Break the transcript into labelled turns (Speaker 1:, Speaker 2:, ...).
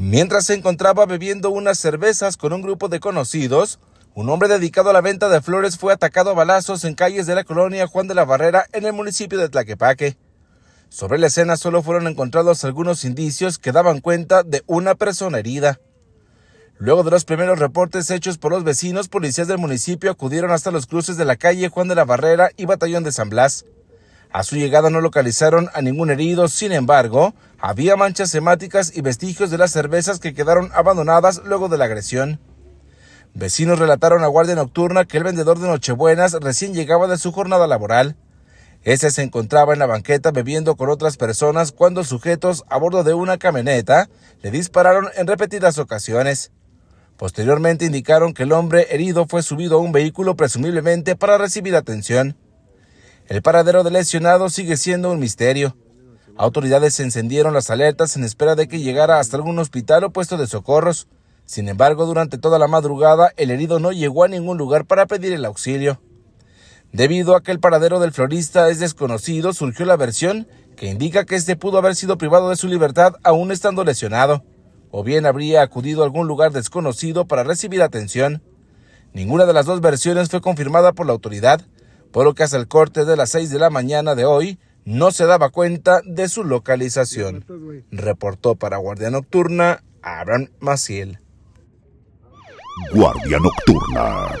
Speaker 1: Mientras se encontraba bebiendo unas cervezas con un grupo de conocidos, un hombre dedicado a la venta de flores fue atacado a balazos en calles de la colonia Juan de la Barrera en el municipio de Tlaquepaque. Sobre la escena solo fueron encontrados algunos indicios que daban cuenta de una persona herida. Luego de los primeros reportes hechos por los vecinos, policías del municipio acudieron hasta los cruces de la calle Juan de la Barrera y Batallón de San Blas. A su llegada no localizaron a ningún herido, sin embargo, había manchas hemáticas y vestigios de las cervezas que quedaron abandonadas luego de la agresión. Vecinos relataron a Guardia Nocturna que el vendedor de Nochebuenas recién llegaba de su jornada laboral. Ese se encontraba en la banqueta bebiendo con otras personas cuando sujetos a bordo de una camioneta le dispararon en repetidas ocasiones. Posteriormente indicaron que el hombre herido fue subido a un vehículo presumiblemente para recibir atención. El paradero del lesionado sigue siendo un misterio. Autoridades encendieron las alertas en espera de que llegara hasta algún hospital o puesto de socorros. Sin embargo, durante toda la madrugada, el herido no llegó a ningún lugar para pedir el auxilio. Debido a que el paradero del florista es desconocido, surgió la versión que indica que este pudo haber sido privado de su libertad aún estando lesionado, o bien habría acudido a algún lugar desconocido para recibir atención. Ninguna de las dos versiones fue confirmada por la autoridad, por lo que hasta el corte de las 6 de la mañana de hoy no se daba cuenta de su localización. Reportó para Guardia Nocturna Abraham Maciel. Guardia Nocturna.